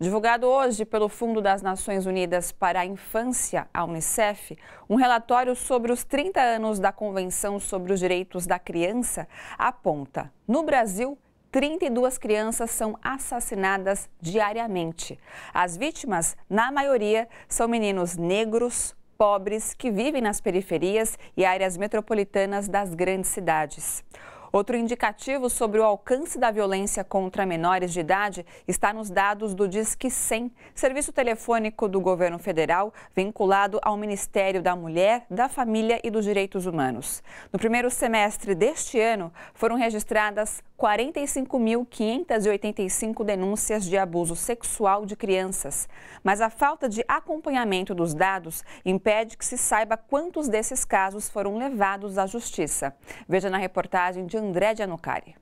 Divulgado hoje pelo Fundo das Nações Unidas para a Infância, a Unicef, um relatório sobre os 30 anos da Convenção sobre os Direitos da Criança aponta, no Brasil, 32 crianças são assassinadas diariamente. As vítimas, na maioria, são meninos negros, pobres, que vivem nas periferias e áreas metropolitanas das grandes cidades. Outro indicativo sobre o alcance da violência contra menores de idade está nos dados do Disque 100, serviço telefônico do governo federal vinculado ao Ministério da Mulher, da Família e dos Direitos Humanos. No primeiro semestre deste ano, foram registradas 45.585 denúncias de abuso sexual de crianças, mas a falta de acompanhamento dos dados impede que se saiba quantos desses casos foram levados à justiça. Veja na reportagem de André de Anocari.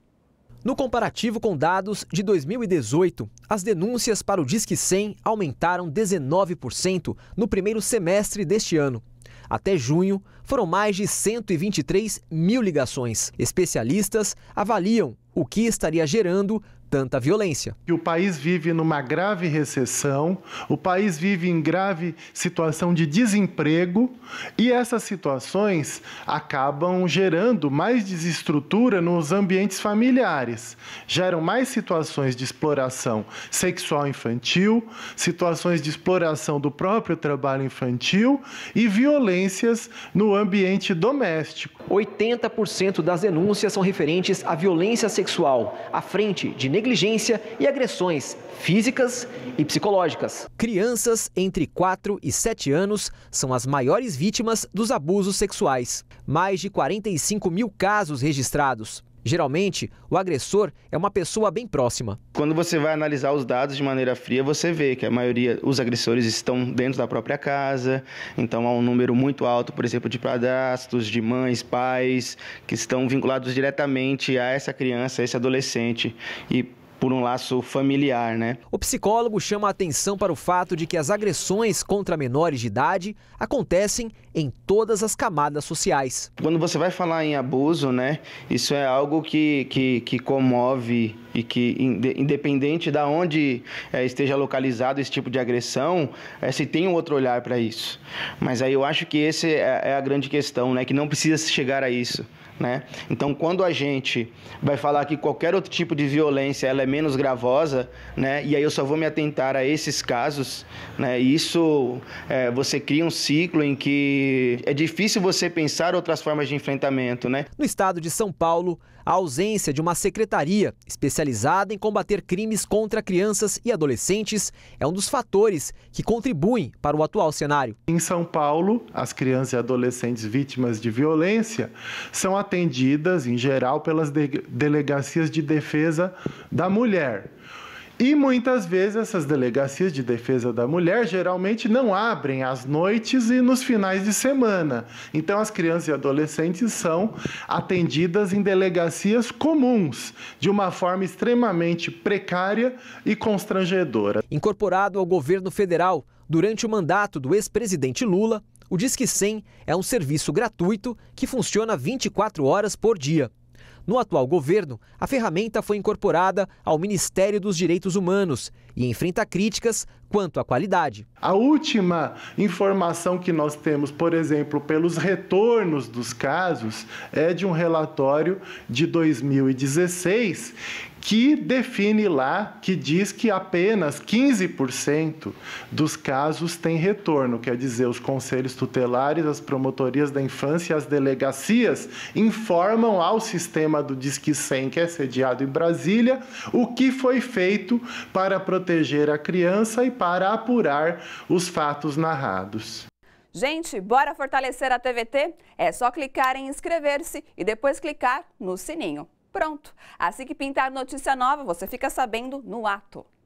No comparativo com dados de 2018, as denúncias para o Disque 100 aumentaram 19% no primeiro semestre deste ano. Até junho, foram mais de 123 mil ligações. Especialistas avaliam o que estaria gerando tanta violência. O país vive numa grave recessão, o país vive em grave situação de desemprego e essas situações acabam gerando mais desestrutura nos ambientes familiares, geram mais situações de exploração sexual infantil, situações de exploração do próprio trabalho infantil e violências no ambiente doméstico. 80% das denúncias são referentes à violência sexual, à frente de negligência e agressões físicas e psicológicas. Crianças entre 4 e 7 anos são as maiores vítimas dos abusos sexuais. Mais de 45 mil casos registrados. Geralmente, o agressor é uma pessoa bem próxima. Quando você vai analisar os dados de maneira fria, você vê que a maioria, os agressores estão dentro da própria casa, então há um número muito alto, por exemplo, de padrastos, de mães, pais, que estão vinculados diretamente a essa criança, a esse adolescente. E por um laço familiar, né? O psicólogo chama a atenção para o fato de que as agressões contra menores de idade acontecem em todas as camadas sociais. Quando você vai falar em abuso, né, isso é algo que, que, que comove e que independente da onde é, esteja localizado esse tipo de agressão, é, se tem um outro olhar para isso. Mas aí eu acho que essa é, é, a grande questão, né? Que não precisa chegar a isso. Né? Então, quando a gente vai falar que qualquer outro tipo de violência ela é menos gravosa, né? e aí eu só vou me atentar a esses casos, né? isso é, você cria um ciclo em que é difícil você pensar outras formas de enfrentamento. Né? No estado de São Paulo, a ausência de uma secretaria especializada especializada em combater crimes contra crianças e adolescentes é um dos fatores que contribuem para o atual cenário. Em São Paulo, as crianças e adolescentes vítimas de violência são atendidas, em geral, pelas de delegacias de defesa da mulher. E muitas vezes essas delegacias de defesa da mulher geralmente não abrem às noites e nos finais de semana. Então as crianças e adolescentes são atendidas em delegacias comuns, de uma forma extremamente precária e constrangedora. Incorporado ao governo federal durante o mandato do ex-presidente Lula, o Disque 100 é um serviço gratuito que funciona 24 horas por dia. No atual governo, a ferramenta foi incorporada ao Ministério dos Direitos Humanos e enfrenta críticas quanto à qualidade. A última informação que nós temos, por exemplo, pelos retornos dos casos, é de um relatório de 2016 que define lá, que diz que apenas 15% dos casos têm retorno, quer dizer, os conselhos tutelares, as promotorias da infância, as delegacias informam ao sistema do Disque 100, que é sediado em Brasília, o que foi feito para proteger proteger a criança e para apurar os fatos narrados. Gente, bora fortalecer a TVT? É só clicar em inscrever-se e depois clicar no sininho. Pronto! Assim que pintar notícia nova, você fica sabendo no ato.